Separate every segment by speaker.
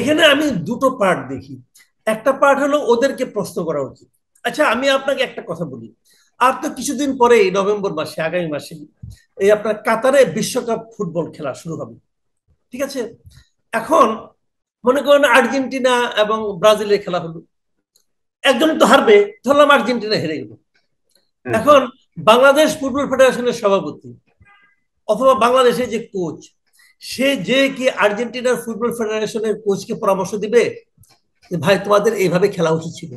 Speaker 1: এখানে আমি দুটো পার্ট দেখি একটা পার্ট হলো ওদেরকে প্রশ্ন করা উচিত আচ্ছা আমি আপনাকে একটা কথা বলি আর তো কিছুদিন পরে নভেম্বর মাসে আগামী মাসে এই আপনার কাতারে বিশ্বকাপ ফুটবল খেলা শুরু হবে ঠিক আছে এখন মনে করেন আর্জেন্টিনা এবং ব্রাজিলের খেলা হলো একজন তো হারবে ধরলাম আর্জেন্টিনা হেরে গেল এখন বাংলাদেশ ফুটবল ফেডারেশনের সভাপতি অথবা বাংলাদেশের যে কোচ সে যে কি আর্জেন্টিনার ফুটবল ফেডারেশনের কোচকে পরামর্শ দিবে ভাই তোমাদের এইভাবে খেলা উচিত ছিল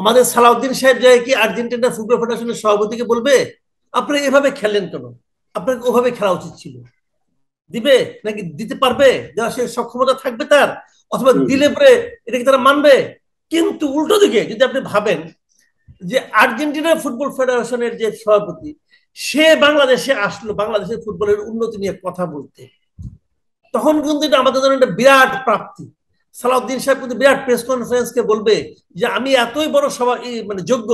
Speaker 1: আমাদের সালাউদ্দিন সাহেব যায় কি আর্জেন্টিনা ফুটবল ফেডারেশনের সভাপতিকে বলবে আপনি এভাবে খেলেন কেন আপনাকে ওভাবে খেলা উচিত ছিল দিবে নাকি দিতে পারবে যা সে সক্ষমতা থাকবে তার অথবা দিলে পরে এটাকে তারা মানবে কিন্তু উল্টো দিকে যদি আপনি ভাবেন যে আর্জেন্টিনা ফুটবল ফেডারেশনের যে সভাপতি সে বাংলাদেশে আসলো বাংলাদেশের ফুটবলের উন্নতি নিয়ে কথা বলতে তখন কিন্তু এটা আমাদের জন্য একটা বিরাট প্রাপ্তি সালাউদ্দিন সাহেব কিন্তু বিরাট প্রেস কনফারেন্সকে বলবে যে আমি এতই বড় সভা মানে যোগ্য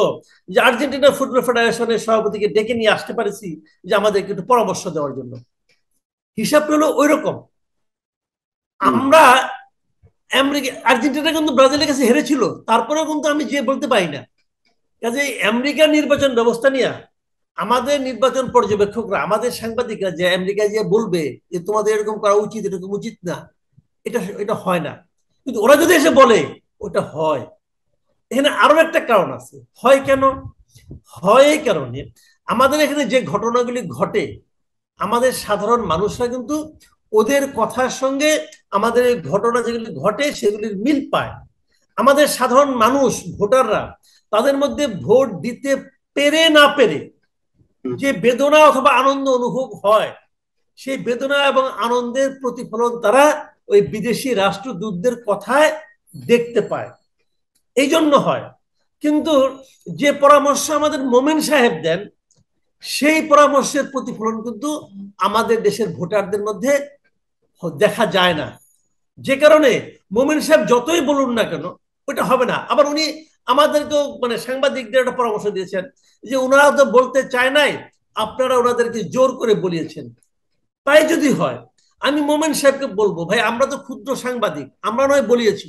Speaker 1: যে আর্জেন্টিনা ফুটবল ফেডারেশনের সভাপতিকে ডেকে নিয়ে আসতে পারেছি যে আমাদেরকে একটু পরামর্শ দেওয়ার জন্য হিসাবটা হলো ওই রকম আমরা আমেরিকা আর্জেন্টিনা কিন্তু ব্রাজিলের কাছে হেরেছিল তারপরেও কিন্তু আমি যে বলতে পারি না কাজে আমেরিকা নির্বাচন ব্যবস্থা নিয়ে আমাদের নির্বাচন পর্যবেক্ষকরা আমাদের সাংবাদিকরা যে আমেরিকায় যে বলবে যে তোমাদের এরকম করা উচিত এরকম উচিত না এটা এটা হয় না
Speaker 2: কিন্তু ওরা যদি এসে
Speaker 1: বলে ওটা হয় এখানে আরো একটা কারণ আছে হয় কেন হয় কারণে আমাদের এখানে যে ঘটনাগুলি ঘটে আমাদের সাধারণ মানুষরা কিন্তু ওদের কথার সঙ্গে আমাদের এই ঘটনা যেগুলি ঘটে সেগুলির মিল পায় আমাদের সাধারণ মানুষ ভোটাররা তাদের মধ্যে ভোট দিতে পেরে না পেরে যে বেদনা অথবা আনন্দ অনুভব হয় সেই বেদনা এবং আনন্দের প্রতিফলন তারা ওই বিদেশি রাষ্ট্রদূতদের কথায় দেখতে পায় এই জন্য হয় কিন্তু যে পরামর্শ আমাদের মোমেন সাহেব দেন সেই পরামর্শের প্রতিফলন কিন্তু আমাদের দেশের ভোটারদের মধ্যে দেখা যায় না যে কারণে মোমেন সাহেব যতই বলুন না কেন ওটা হবে না আবার উনি আমাদেরকেও মানে সাংবাদিকদের একটা পরামর্শ দিয়েছেন যে ওনারা তো বলতে চায় নাই আপনারা ওনাদেরকে জোর করে বলিয়েছেন তাই যদি হয় আমি মোমেন সাহেবকে বলবো ভাই আমরা তো ক্ষুদ্র সাংবাদিক আমরা নয় বলিয়েছি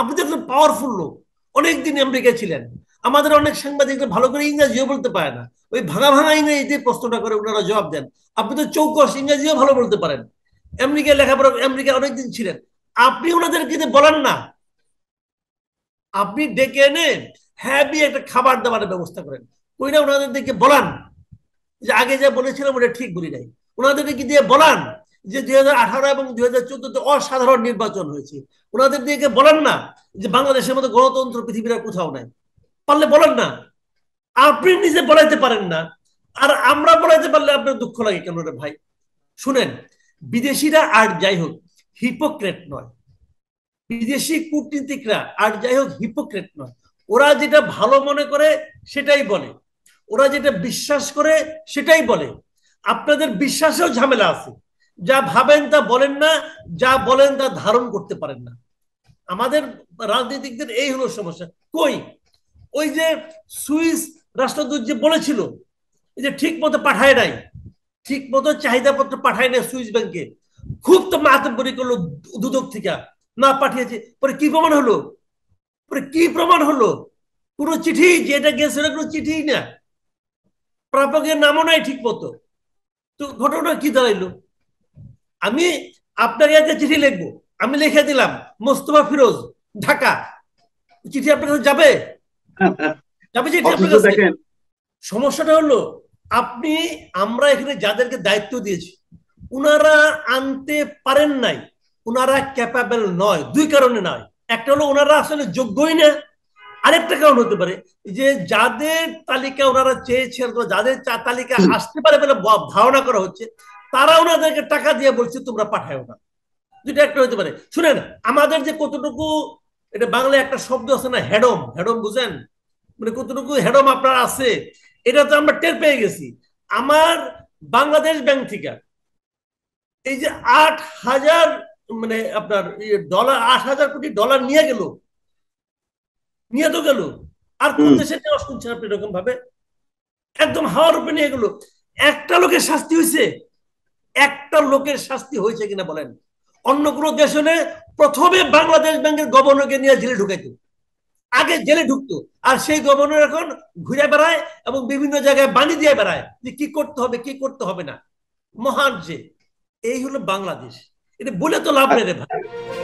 Speaker 1: আপনি তো পাওয়ারফুল লোক অনেকদিন আমেরিকায় ছিলেন আমাদের অনেক সাংবাদিকরা ভালো করে ইংরাজিও বলতে পারে না ওই ভাঙা ভাঙা ইংরেজিতে প্রশ্নটা করে ওনারা জবাব দেন আপনি তো চৌকস ইংরাজিও ভালো বলতে পারেন আমেরিকায় লেখাপড়া আমেরিকায় অনেকদিন ছিলেন আপনি ওনাদেরকে বলেন না আপনি ডেকে এনে হ্যাপি একটা খাবার দাবারের ব্যবস্থা করেন ওইটা ওনাদেরকে বলান যে আগে যা বলেছিলাম ওটা ঠিক বলি নাই ওনাদেরকে দিয়ে বলান যে দুই হাজার এবং দুই হাজার চোদ্দতে অসাধারণ নির্বাচন হয়েছে ওনাদের দিকে বলেন না যে বাংলাদেশের মতো গণতন্ত্র পৃথিবীর কোথাও নাই পারলে বলেন না আপনি নিজে বলাইতে পারেন না আর আমরা বলাইতে পারলে আপনার দুঃখ লাগে কেন রে ভাই শুনেন বিদেশিরা আর যাই হোক হিপোক্রেট নয় বিদেশি কূটনীতিকরা আর যাই হোক হিপোক্রেট নয় ওরা যেটা ভালো মনে করে সেটাই বলে ওরা যেটা বিশ্বাস করে সেটাই বলে আপনাদের বিশ্বাসেও ঝামেলা আছে যা ভাবেন তা বলেন না যা বলেন তা ধারণ করতে পারেন না আমাদের রাজনীতিকদের এই হলো সমস্যা কই ওই যে সুইস রাষ্ট্রদূত যে বলেছিল যে ঠিক মতো পাঠায় নাই ঠিক মতো চাহিদাপত্র পাঠায় নাই সুইস ব্যাংকে খুব তো মাতব্বরি করলো দুদক থেকে না পাঠিয়েছে পরে কি প্রমাণ হলো পরে কি প্রমাণ হলো কোনো চিঠি যেটা গেছে কোনো চিঠি না প্রাপকের নামও নাই ঠিক মতো তো ঘটনা কি দাঁড়াইলো আমি আপনার কাছে চিঠি লিখবো আমি লিখে দিলাম মোস্তফা ফিরোজ ঢাকা চিঠি আপনার কাছে যাবে যাবে চিঠি আপনার কাছে সমস্যাটা হলো আপনি আমরা এখানে যাদেরকে দায়িত্ব দিয়েছি উনারা আনতে পারেন নাই ওনারা ক্যাপাবেল নয় দুই কারণে নয় একটা হলো ওনারা আসলে যোগ্যই না আরেকটা কারণ হতে পারে যে যাদের তালিকা ওনারা চেয়েছেন যাদের তালিকা আসতে পারে বলে ধারণা করা হচ্ছে তারা ওনাদেরকে টাকা দিয়ে বলছে তোমরা পাঠাও না দুইটা একটা হতে পারে শুনেন আমাদের যে কতটুকু এটা বাংলায় একটা শব্দ আছে না হেডম হেডম বুঝেন মানে কতটুকু হেডম আপনার আছে এটা তো আমরা টের পেয়ে গেছি আমার বাংলাদেশ ব্যাংক থেকে এই যে আট হাজার মানে আপনার ডলার ইয়ে আট হাজার কোটি ডলার নিয়ে গেল নিয়ে তো গেল আর কোন দেশে নেওয়া শুনছেন আপনি এরকম ভাবে একদম হাওয়ার উপরে নিয়ে গেল একটা লোকের শাস্তি হয়েছে একটা লোকের শাস্তি হয়েছে কিনা বলেন অন্য কোনো দেশ হলে প্রথমে বাংলাদেশ ব্যাংকের গভর্নরকে নিয়ে জেলে ঢুকাইতো আগে জেলে ঢুকতো আর সেই গভর্নর এখন ঘুরে বেড়ায় এবং বিভিন্ন জায়গায় বাণী দিয়ে বেড়ায় যে কি করতে হবে কি করতে হবে না মহান যে এই হলো বাংলাদেশ এটা বলে তো লাভ নেই ভাই